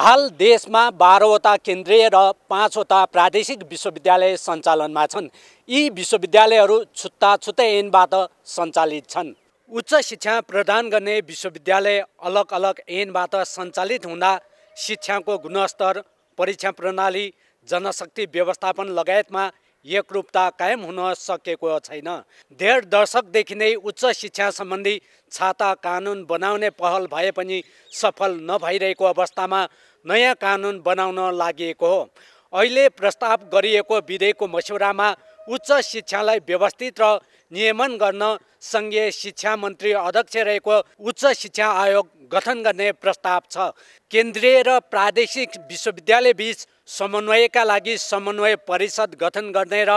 हाल देशमा बाह्रवटा केन्द्रीय र पाँचवटा प्रादेशिक विश्वविद्यालय सञ्चालनमा छन् यी विश्वविद्यालयहरू छुट्टा छुट्टै ऐनबाट सञ्चालित छन् उच्च शिक्षा प्रदान गर्ने विश्वविद्यालय अलग अलग ऐनबाट सञ्चालित हुँदा शिक्षाको गुणस्तर परीक्षा प्रणाली जनशक्ति व्यवस्थापन लगायतमा एकरूपता कायम हुन सकेको छैन डेढ दशकदेखि नै उच्च शिक्षा सम्बन्धी छाता कानुन बनाउने पहल भए पनि सफल नभइरहेको अवस्थामा नयाँ कानुन बनाउन लागि हो अहिले प्रस्ताव गरिएको विधेयकको मस्यौरामा उच्च शिक्षालाई व्यवस्थित र नियमन गर्न सङ्घीय शिक्षा मन्त्री अध्यक्ष रहेको उच्च शिक्षा आयोग गठन गर्ने प्रस्ताव छ केन्द्रीय र प्रादेशिक विश्वविद्यालय बिच समन्वयका लागि समन्वय परिषद गठन गर्ने र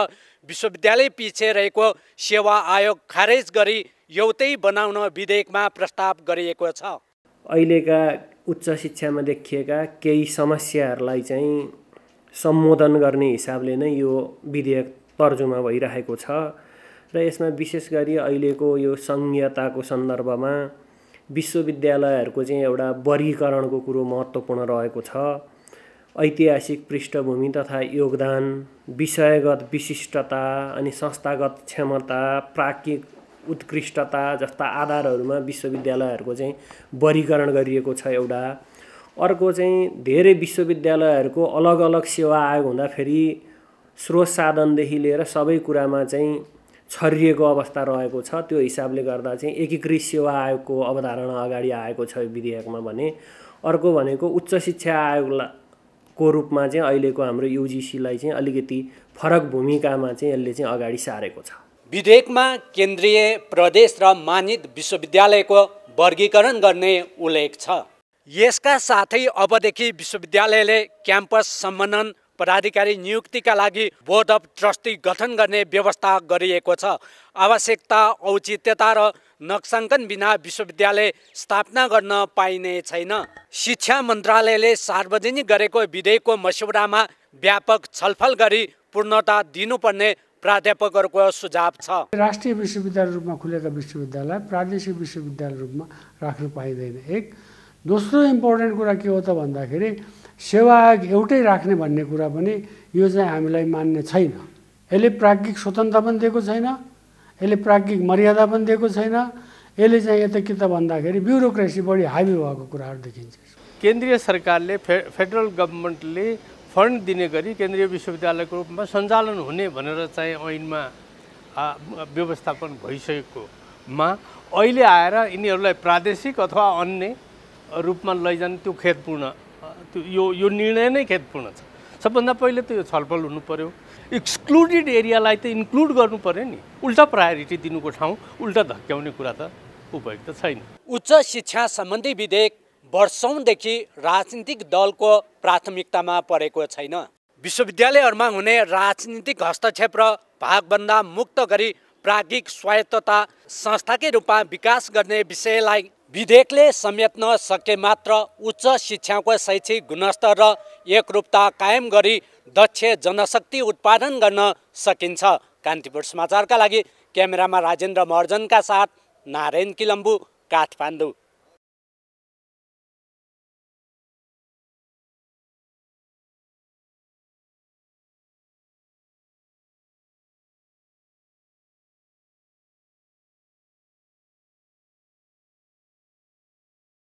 विश्वविद्यालय पिछे रहेको सेवा आयोग खारेज गरी एउटै बनाउन विधेयकमा प्रस्ताव गरिएको छ अहिलेका उच्च शिक्षामा देखिएका केही समस्याहरूलाई चाहिँ सम्बोधन गर्ने हिसाबले नै यो विधेयक तर्जुमा भइरहेको छ र यसमा विशेष गरी अहिलेको यो सङ्घीयताको सन्दर्भमा विश्वविद्यालयहरूको चाहिँ एउटा वर्गीकरणको कुरो महत्त्वपूर्ण रहेको छ ऐतिहासिक पृष्ठभूमि तथा योगदान विषयगत विशिष्टता अनि संस्थागत क्षमता प्राकृतिक उत्कृष्टता जस्ता आधारहरूमा विश्वविद्यालयहरूको चाहिँ वर्गीकरण गरिएको छ एउटा अर्को चाहिँ धेरै विश्वविद्यालयहरूको अलग अलग सेवा आयोग हुँदाखेरि स्रोत साधनदेखि लिएर सबै कुरामा चाहिँ छरिएको अवस्था रहेको छ त्यो हिसाबले गर्दा चाहिँ एकीकृत सेवा आयोगको अवधारणा अगाडि आएको छ विधेयकमा भने अर्को भनेको उच्च शिक्षा आयोगको रूपमा चाहिँ अहिलेको हाम्रो युजिसीलाई चाहिँ अलिकति फरक भूमिकामा चाहिँ यसले चाहिँ अगाडि सारेको छ विधेयकमा केन्द्रीय प्रदेश र मानित विश्वविद्यालयको वर्गीकरण गर्ने उल्लेख छ यसका साथै अबदेखि विश्वविद्यालयले क्याम्पस सम्बन्धन पदाधिकारी नियुक्तिका लागि बोर्ड अफ ट्रस्टी गठन गर्ने व्यवस्था गरिएको छ आवश्यकता औचित्यता र नक्साङ्कन बिना विश्वविद्यालय स्थापना गर्न पाइने छैन शिक्षा मन्त्रालयले सार्वजनिक गरेको विधेयकको मस्यौदामा व्यापक छलफल गरी पूर्णता दिनुपर्ने प्राध्यापकहरूको सुझाव छ राष्ट्रिय विश्वविद्यालय रूपमा खुलेका विश्वविद्यालय प्रादेशिक विश्वविद्यालय रूपमा राख्नु पाइँदैन एक दोस्रो इम्पोर्टेन्ट कुरा के हो त भन्दाखेरि सेवा एउटै राख्ने भन्ने कुरा पनि यो चाहिँ हामीलाई मान्य छैन यसले प्राज्ञिक स्वतन्त्रता पनि दिएको छैन यसले प्राज्ञिक मर्यादा पनि दिएको छैन यसले चाहिँ यता के त भन्दाखेरि ब्युरोक्रेसी बढी हाबी भएको कुराहरू देखिन्छ केन्द्रीय सरकारले फे फेडरल गभर्मेन्टले फन्ड दिने गरी केन्द्रीय विश्वविद्यालयको रूपमा सञ्चालन हुने भनेर चाहिँ ऐनमा व्यवस्थापन भइसकेकोमा अहिले आएर यिनीहरूलाई प्रादेशिक अथवा अन्य रूपमा लैजाने त्यो खेतपूर्ण त्यो यो निर्णय नै खेतपूर्ण छ सबभन्दा पहिले त यो छलफल हुनु पऱ्यो एक्सक्लुडेड एरियालाई त इन्क्लुड गर्नु पऱ्यो नि उल्टा प्रायोरिटी दिनुको ठाउँ उल्टा धक्क्याउने कुरा त उपयुक्त छैन उच्च शिक्षा सम्बन्धी विधेयक वर्षौँदेखि राजनीतिक दलको प्राथमिकतामा परेको छैन विश्वविद्यालयहरूमा हुने राजनीतिक हस्तक्षेप र भागभन्दा मुक्त गरी प्राज्ञिक स्वायत्तता संस्थाकै रूपमा विकास गर्ने विषयलाई विधेयकले समेट्न सके मात्र उच्च शिक्षाको शैक्षिक गुणस्तर र एकरूपता कायम गरी दक्ष जनशक्ति उत्पादन गर्न सकिन्छ कान्तिपुर समाचारका लागि क्यामेरामा राजेन्द्र महर्जनका साथ नारायण किलम्बु काठमाडौँ